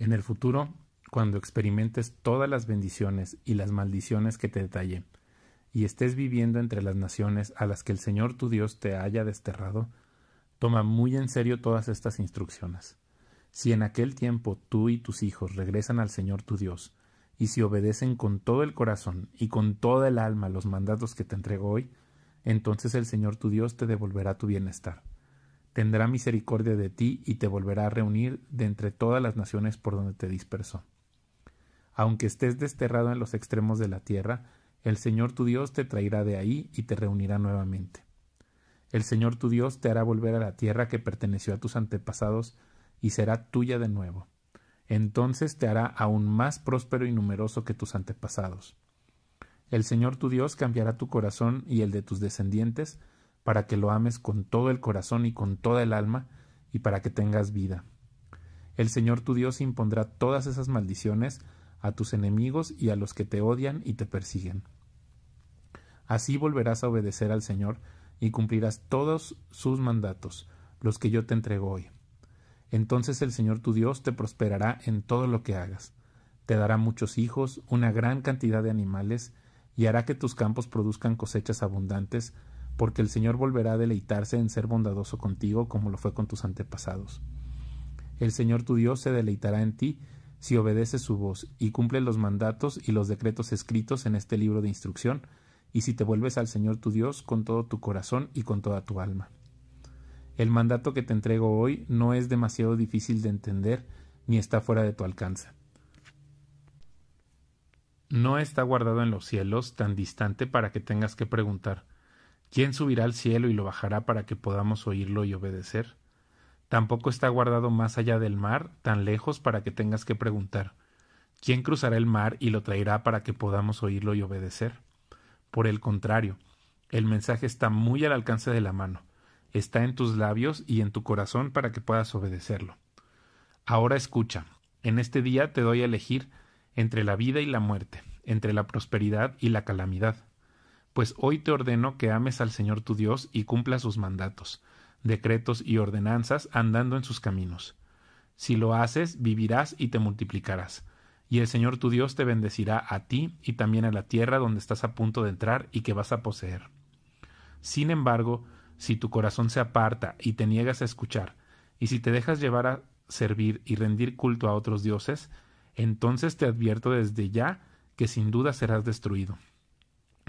En el futuro, cuando experimentes todas las bendiciones y las maldiciones que te detalle, y estés viviendo entre las naciones a las que el Señor tu Dios te haya desterrado, toma muy en serio todas estas instrucciones. Si en aquel tiempo tú y tus hijos regresan al Señor tu Dios, y si obedecen con todo el corazón y con toda el alma los mandatos que te entrego hoy, entonces el Señor tu Dios te devolverá tu bienestar tendrá misericordia de ti y te volverá a reunir de entre todas las naciones por donde te dispersó. Aunque estés desterrado en los extremos de la tierra, el Señor tu Dios te traerá de ahí y te reunirá nuevamente. El Señor tu Dios te hará volver a la tierra que perteneció a tus antepasados y será tuya de nuevo. Entonces te hará aún más próspero y numeroso que tus antepasados. El Señor tu Dios cambiará tu corazón y el de tus descendientes, para que lo ames con todo el corazón y con toda el alma, y para que tengas vida. El Señor tu Dios impondrá todas esas maldiciones a tus enemigos y a los que te odian y te persiguen. Así volverás a obedecer al Señor y cumplirás todos sus mandatos, los que yo te entrego hoy. Entonces el Señor tu Dios te prosperará en todo lo que hagas. Te dará muchos hijos, una gran cantidad de animales, y hará que tus campos produzcan cosechas abundantes, porque el Señor volverá a deleitarse en ser bondadoso contigo como lo fue con tus antepasados. El Señor tu Dios se deleitará en ti si obedeces su voz y cumple los mandatos y los decretos escritos en este libro de instrucción, y si te vuelves al Señor tu Dios con todo tu corazón y con toda tu alma. El mandato que te entrego hoy no es demasiado difícil de entender ni está fuera de tu alcance. No está guardado en los cielos tan distante para que tengas que preguntar ¿Quién subirá al cielo y lo bajará para que podamos oírlo y obedecer? Tampoco está guardado más allá del mar, tan lejos para que tengas que preguntar. ¿Quién cruzará el mar y lo traerá para que podamos oírlo y obedecer? Por el contrario, el mensaje está muy al alcance de la mano, está en tus labios y en tu corazón para que puedas obedecerlo. Ahora escucha, en este día te doy a elegir entre la vida y la muerte, entre la prosperidad y la calamidad pues hoy te ordeno que ames al Señor tu Dios y cumpla sus mandatos, decretos y ordenanzas andando en sus caminos. Si lo haces, vivirás y te multiplicarás, y el Señor tu Dios te bendecirá a ti y también a la tierra donde estás a punto de entrar y que vas a poseer. Sin embargo, si tu corazón se aparta y te niegas a escuchar, y si te dejas llevar a servir y rendir culto a otros dioses, entonces te advierto desde ya que sin duda serás destruido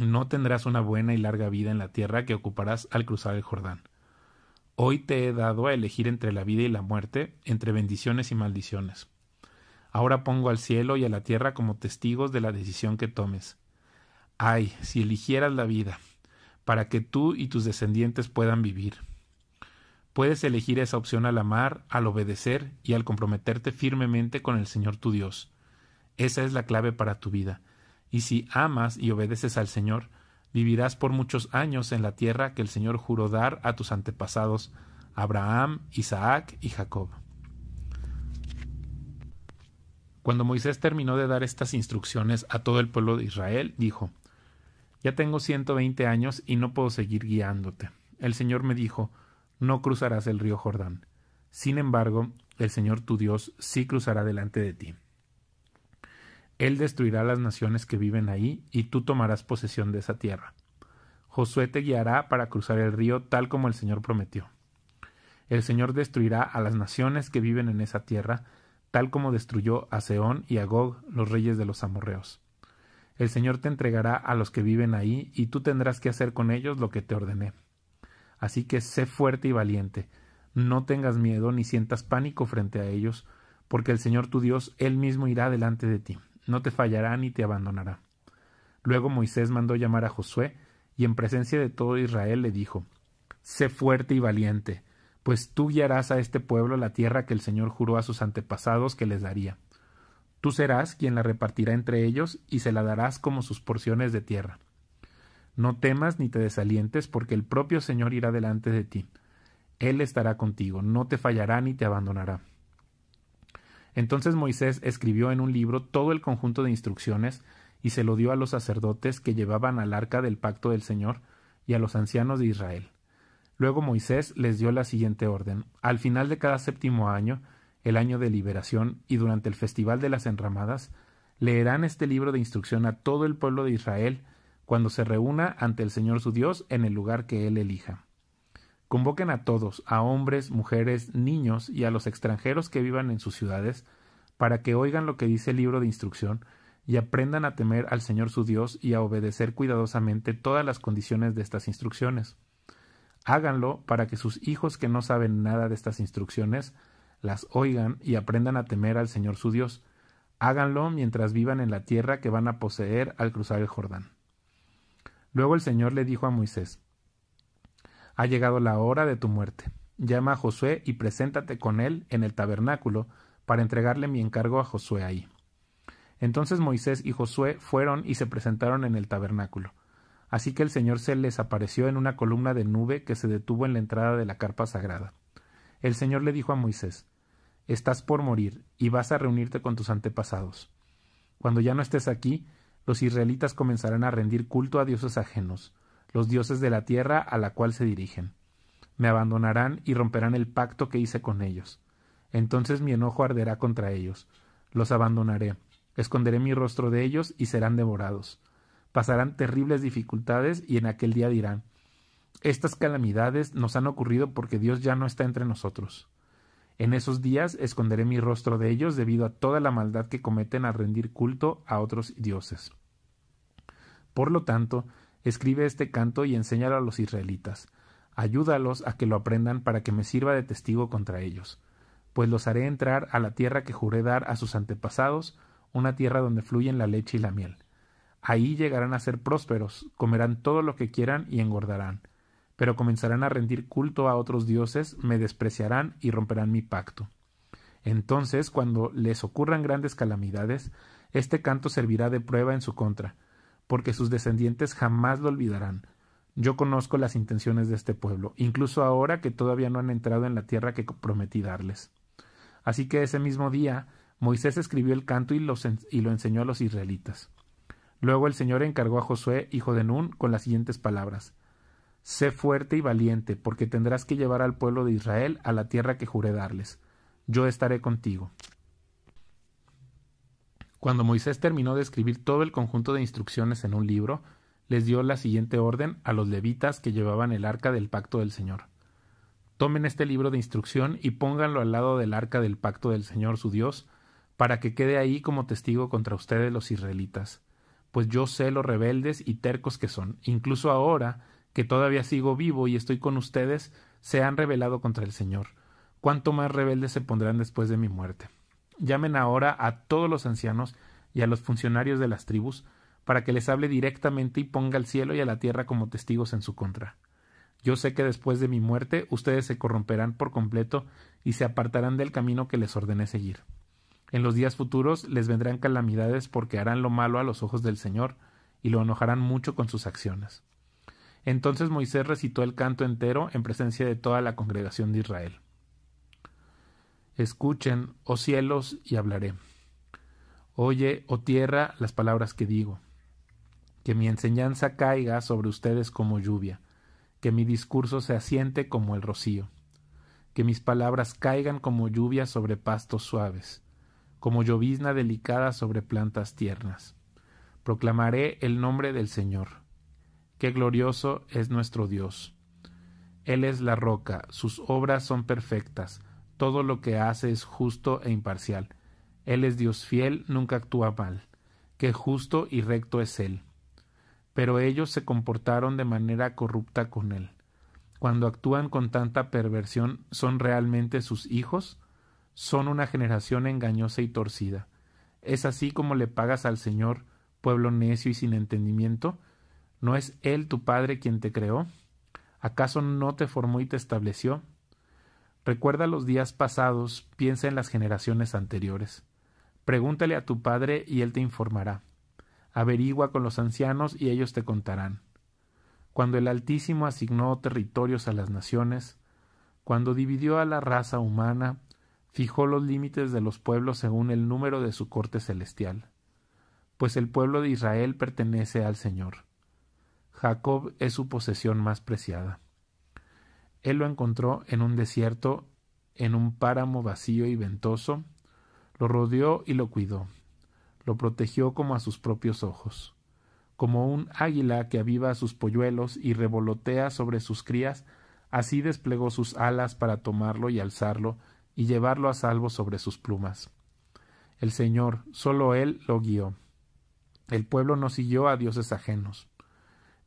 no tendrás una buena y larga vida en la tierra que ocuparás al cruzar el Jordán. Hoy te he dado a elegir entre la vida y la muerte, entre bendiciones y maldiciones. Ahora pongo al cielo y a la tierra como testigos de la decisión que tomes. Ay, si eligieras la vida, para que tú y tus descendientes puedan vivir. Puedes elegir esa opción al amar, al obedecer y al comprometerte firmemente con el Señor tu Dios. Esa es la clave para tu vida y si amas y obedeces al Señor, vivirás por muchos años en la tierra que el Señor juró dar a tus antepasados, Abraham, Isaac y Jacob. Cuando Moisés terminó de dar estas instrucciones a todo el pueblo de Israel, dijo, Ya tengo ciento veinte años y no puedo seguir guiándote. El Señor me dijo, No cruzarás el río Jordán. Sin embargo, el Señor tu Dios sí cruzará delante de ti. Él destruirá las naciones que viven ahí, y tú tomarás posesión de esa tierra. Josué te guiará para cruzar el río tal como el Señor prometió. El Señor destruirá a las naciones que viven en esa tierra, tal como destruyó a Seón y a Gog, los reyes de los amorreos. El Señor te entregará a los que viven ahí, y tú tendrás que hacer con ellos lo que te ordené. Así que sé fuerte y valiente, no tengas miedo ni sientas pánico frente a ellos, porque el Señor tu Dios él mismo irá delante de ti no te fallará ni te abandonará. Luego Moisés mandó llamar a Josué, y en presencia de todo Israel le dijo, Sé fuerte y valiente, pues tú guiarás a este pueblo la tierra que el Señor juró a sus antepasados que les daría. Tú serás quien la repartirá entre ellos y se la darás como sus porciones de tierra. No temas ni te desalientes, porque el propio Señor irá delante de ti. Él estará contigo, no te fallará ni te abandonará. Entonces Moisés escribió en un libro todo el conjunto de instrucciones y se lo dio a los sacerdotes que llevaban al arca del pacto del Señor y a los ancianos de Israel. Luego Moisés les dio la siguiente orden. Al final de cada séptimo año, el año de liberación, y durante el festival de las enramadas, leerán este libro de instrucción a todo el pueblo de Israel cuando se reúna ante el Señor su Dios en el lugar que él elija. Convoquen a todos, a hombres, mujeres, niños y a los extranjeros que vivan en sus ciudades, para que oigan lo que dice el libro de instrucción y aprendan a temer al Señor su Dios y a obedecer cuidadosamente todas las condiciones de estas instrucciones. Háganlo para que sus hijos que no saben nada de estas instrucciones las oigan y aprendan a temer al Señor su Dios. Háganlo mientras vivan en la tierra que van a poseer al cruzar el Jordán. Luego el Señor le dijo a Moisés, ha llegado la hora de tu muerte. Llama a Josué y preséntate con él en el tabernáculo para entregarle mi encargo a Josué ahí. Entonces Moisés y Josué fueron y se presentaron en el tabernáculo. Así que el Señor se les apareció en una columna de nube que se detuvo en la entrada de la carpa sagrada. El Señor le dijo a Moisés, Estás por morir y vas a reunirte con tus antepasados. Cuando ya no estés aquí, los israelitas comenzarán a rendir culto a dioses ajenos los dioses de la tierra a la cual se dirigen. Me abandonarán y romperán el pacto que hice con ellos. Entonces mi enojo arderá contra ellos. Los abandonaré. Esconderé mi rostro de ellos y serán devorados. Pasarán terribles dificultades y en aquel día dirán Estas calamidades nos han ocurrido porque Dios ya no está entre nosotros. En esos días esconderé mi rostro de ellos debido a toda la maldad que cometen al rendir culto a otros dioses. Por lo tanto, Escribe este canto y enséñalo a los israelitas. Ayúdalos a que lo aprendan para que me sirva de testigo contra ellos. Pues los haré entrar a la tierra que juré dar a sus antepasados, una tierra donde fluyen la leche y la miel. Ahí llegarán a ser prósperos, comerán todo lo que quieran y engordarán. Pero comenzarán a rendir culto a otros dioses, me despreciarán y romperán mi pacto. Entonces, cuando les ocurran grandes calamidades, este canto servirá de prueba en su contra, porque sus descendientes jamás lo olvidarán. Yo conozco las intenciones de este pueblo, incluso ahora que todavía no han entrado en la tierra que prometí darles. Así que ese mismo día Moisés escribió el canto y, y, lo enseñó a los israelitas. Luego el Señor encargó a Josué, hijo de Nun, con las siguientes palabras Sé fuerte y valiente, porque tendrás que llevar al pueblo de Israel a la tierra que juré darles. Yo estaré contigo. Cuando Moisés terminó de escribir todo el conjunto de instrucciones en un libro, les dio la siguiente orden a los levitas que llevaban el arca del pacto del Señor. Tomen este libro de instrucción y pónganlo al lado del arca del pacto del Señor su Dios, para que quede ahí como testigo contra ustedes los israelitas. Pues yo sé lo rebeldes y tercos que son, incluso ahora, que todavía sigo vivo y estoy con ustedes, se han rebelado contra el Señor. ¿Cuánto más rebeldes se pondrán después de mi muerte? llamen ahora a todos los ancianos y a los funcionarios de las tribus, para que les hable directamente y ponga al cielo y a la tierra como testigos en su contra. Yo sé que después de mi muerte ustedes se corromperán por completo y se apartarán del camino que les ordené seguir. En los días futuros les vendrán calamidades porque harán lo malo a los ojos del Señor y lo enojarán mucho con sus acciones. Entonces Moisés recitó el canto entero en presencia de toda la congregación de Israel. Escuchen, oh cielos, y hablaré. Oye, oh tierra, las palabras que digo. Que mi enseñanza caiga sobre ustedes como lluvia, que mi discurso se asiente como el rocío, que mis palabras caigan como lluvia sobre pastos suaves, como llovizna delicada sobre plantas tiernas. Proclamaré el nombre del Señor. Qué glorioso es nuestro Dios. Él es la roca, sus obras son perfectas, todo lo que hace es justo e imparcial. Él es Dios fiel, nunca actúa mal. que justo y recto es Él. Pero ellos se comportaron de manera corrupta con Él. Cuando actúan con tanta perversión, ¿son realmente sus hijos? Son una generación engañosa y torcida. ¿Es así como le pagas al Señor, pueblo necio y sin entendimiento? ¿No es Él tu Padre quien te creó? ¿Acaso no te formó y te estableció? Recuerda los días pasados, piensa en las generaciones anteriores. Pregúntale a tu padre y él te informará. Averigua con los ancianos y ellos te contarán. Cuando el Altísimo asignó territorios a las naciones, cuando dividió a la raza humana, fijó los límites de los pueblos según el número de su corte celestial. Pues el pueblo de Israel pertenece al Señor. Jacob es su posesión más preciada. Él lo encontró en un desierto, en un páramo vacío y ventoso, lo rodeó y lo cuidó, lo protegió como a sus propios ojos, como un águila que aviva a sus polluelos y revolotea sobre sus crías, así desplegó sus alas para tomarlo y alzarlo y llevarlo a salvo sobre sus plumas. El Señor, sólo Él lo guió. El pueblo no siguió a dioses ajenos.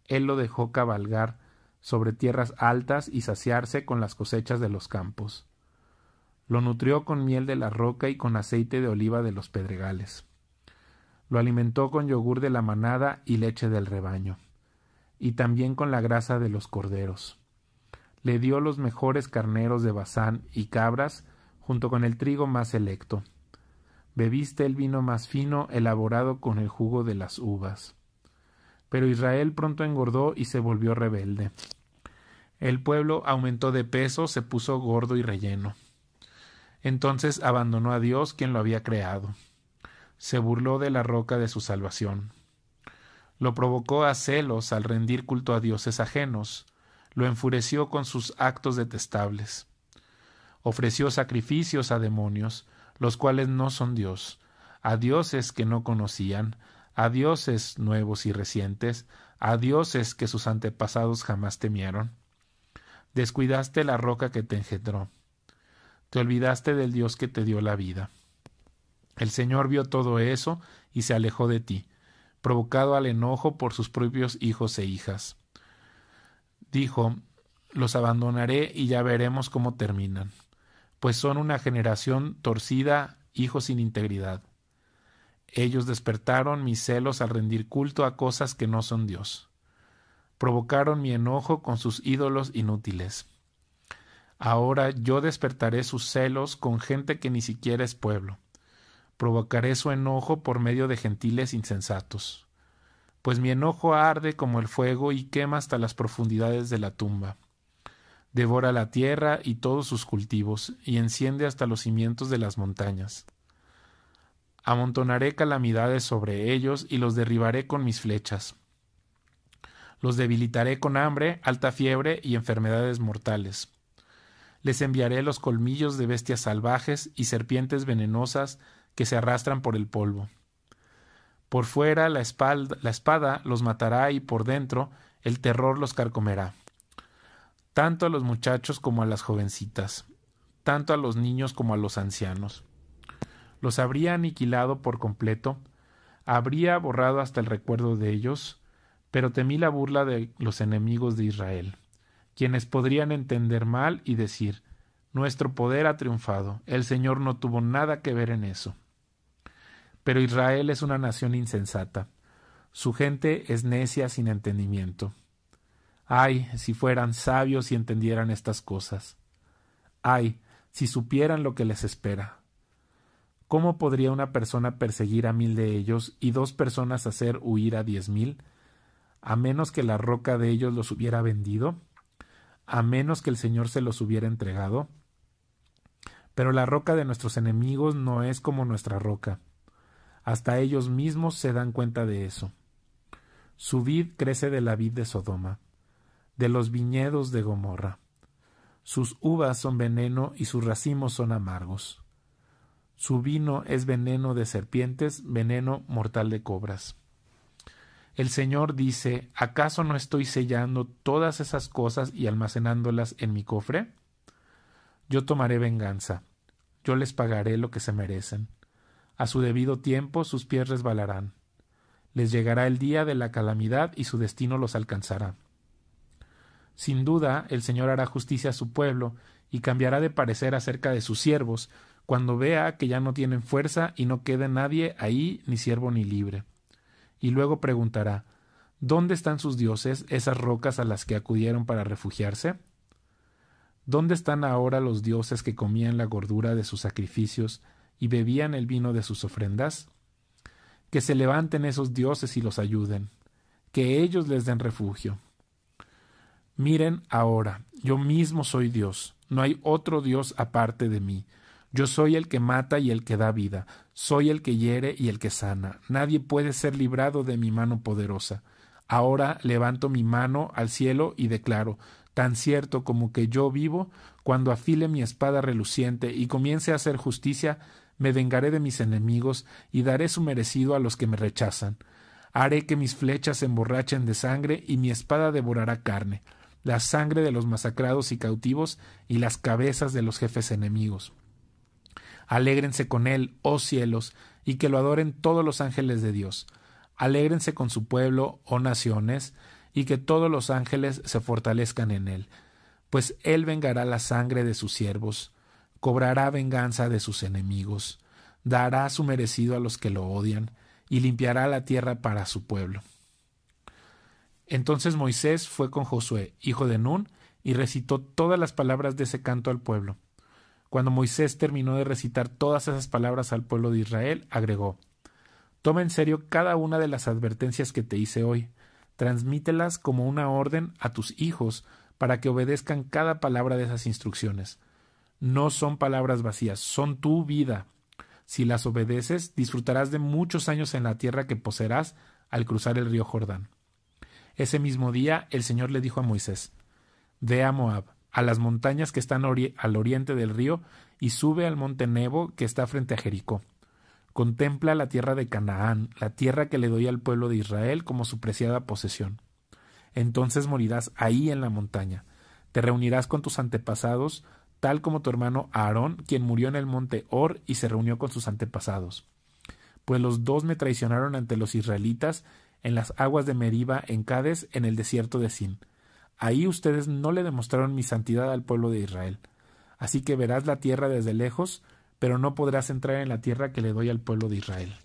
Él lo dejó cabalgar sobre tierras altas y saciarse con las cosechas de los campos. Lo nutrió con miel de la roca y con aceite de oliva de los pedregales. Lo alimentó con yogur de la manada y leche del rebaño, y también con la grasa de los corderos. Le dio los mejores carneros de Bazán y cabras, junto con el trigo más selecto. Bebiste el vino más fino, elaborado con el jugo de las uvas. Pero Israel pronto engordó y se volvió rebelde. El pueblo aumentó de peso, se puso gordo y relleno. Entonces abandonó a Dios quien lo había creado. Se burló de la roca de su salvación. Lo provocó a celos al rendir culto a dioses ajenos. Lo enfureció con sus actos detestables. Ofreció sacrificios a demonios, los cuales no son Dios, a dioses que no conocían, a dioses nuevos y recientes, a dioses que sus antepasados jamás temieron Descuidaste la roca que te engendró. Te olvidaste del Dios que te dio la vida. El Señor vio todo eso y se alejó de ti, provocado al enojo por sus propios hijos e hijas. Dijo, los abandonaré y ya veremos cómo terminan, pues son una generación torcida, hijos sin integridad. Ellos despertaron mis celos al rendir culto a cosas que no son Dios provocaron mi enojo con sus ídolos inútiles. Ahora yo despertaré sus celos con gente que ni siquiera es pueblo. Provocaré su enojo por medio de gentiles insensatos. Pues mi enojo arde como el fuego y quema hasta las profundidades de la tumba. Devora la tierra y todos sus cultivos, y enciende hasta los cimientos de las montañas. Amontonaré calamidades sobre ellos y los derribaré con mis flechas los debilitaré con hambre, alta fiebre y enfermedades mortales. Les enviaré los colmillos de bestias salvajes y serpientes venenosas que se arrastran por el polvo. Por fuera la, espada los matará y por dentro el terror los carcomerá. Tanto a los muchachos como a las jovencitas, tanto a los niños como a los ancianos. Los habría aniquilado por completo, habría borrado hasta el recuerdo de ellos, pero temí la burla de los enemigos de Israel, quienes podrían entender mal y decir Nuestro poder ha triunfado, el Señor no tuvo nada que ver en eso. Pero Israel es una nación insensata, su gente es necia sin entendimiento. Ay, si fueran sabios y entendieran estas cosas. Ay, si supieran lo que les espera. ¿Cómo podría una persona perseguir a mil de ellos y dos personas hacer huir a diez mil? a menos que la roca de ellos los hubiera vendido, a menos que el Señor se los hubiera entregado. Pero la roca de nuestros enemigos no es como nuestra roca. Hasta ellos mismos se dan cuenta de eso. Su vid crece de la vid de Sodoma, de los viñedos de Gomorra. Sus uvas son veneno y sus racimos son amargos. Su vino es veneno de serpientes, veneno mortal de cobras el Señor dice, ¿acaso no estoy sellando todas esas cosas y almacenándolas en mi cofre? Yo tomaré venganza, yo les pagaré lo que se merecen. A su debido tiempo sus pies resbalarán. Les llegará el día de la calamidad y su destino los alcanzará. Sin duda, el Señor hará justicia a su pueblo y cambiará de parecer acerca de sus siervos, cuando vea que ya no tienen fuerza y no quede nadie ahí, ni siervo ni libre y luego preguntará ¿Dónde están sus dioses, esas rocas a las que acudieron para refugiarse? ¿Dónde están ahora los dioses que comían la gordura de sus sacrificios y bebían el vino de sus ofrendas? Que se levanten esos dioses y los ayuden, que ellos les den refugio. Miren ahora, yo mismo soy Dios, no hay otro Dios aparte de mí, yo soy el que mata y el que da vida, soy el que hiere y el que sana. Nadie puede ser librado de mi mano poderosa. Ahora levanto mi mano al cielo y declaro, tan cierto como que yo vivo, cuando afile mi espada reluciente y comience a hacer justicia, me vengaré de mis enemigos y daré su merecido a los que me rechazan. Haré que mis flechas se emborrachen de sangre y mi espada devorará carne, la sangre de los masacrados y cautivos y las cabezas de los jefes enemigos. Alégrense con él, oh cielos, y que lo adoren todos los ángeles de Dios. Alégrense con su pueblo, oh naciones, y que todos los ángeles se fortalezcan en él. Pues él vengará la sangre de sus siervos, cobrará venganza de sus enemigos, dará su merecido a los que lo odian, y limpiará la tierra para su pueblo. Entonces Moisés fue con Josué, hijo de Nun, y recitó todas las palabras de ese canto al pueblo. Cuando Moisés terminó de recitar todas esas palabras al pueblo de Israel, agregó, Toma en serio cada una de las advertencias que te hice hoy, transmítelas como una orden a tus hijos para que obedezcan cada palabra de esas instrucciones. No son palabras vacías, son tu vida. Si las obedeces, disfrutarás de muchos años en la tierra que poseerás al cruzar el río Jordán. Ese mismo día el Señor le dijo a Moisés, Ve a Moab, a las montañas que están al oriente del río y sube al monte Nebo que está frente a Jericó. Contempla la tierra de Canaán, la tierra que le doy al pueblo de Israel como su preciada posesión. Entonces morirás ahí en la montaña. Te reunirás con tus antepasados, tal como tu hermano Aarón, quien murió en el monte hor y se reunió con sus antepasados. Pues los dos me traicionaron ante los israelitas en las aguas de Meriba en Cades en el desierto de Sin Ahí ustedes no le demostraron mi santidad al pueblo de Israel. Así que verás la tierra desde lejos, pero no podrás entrar en la tierra que le doy al pueblo de Israel.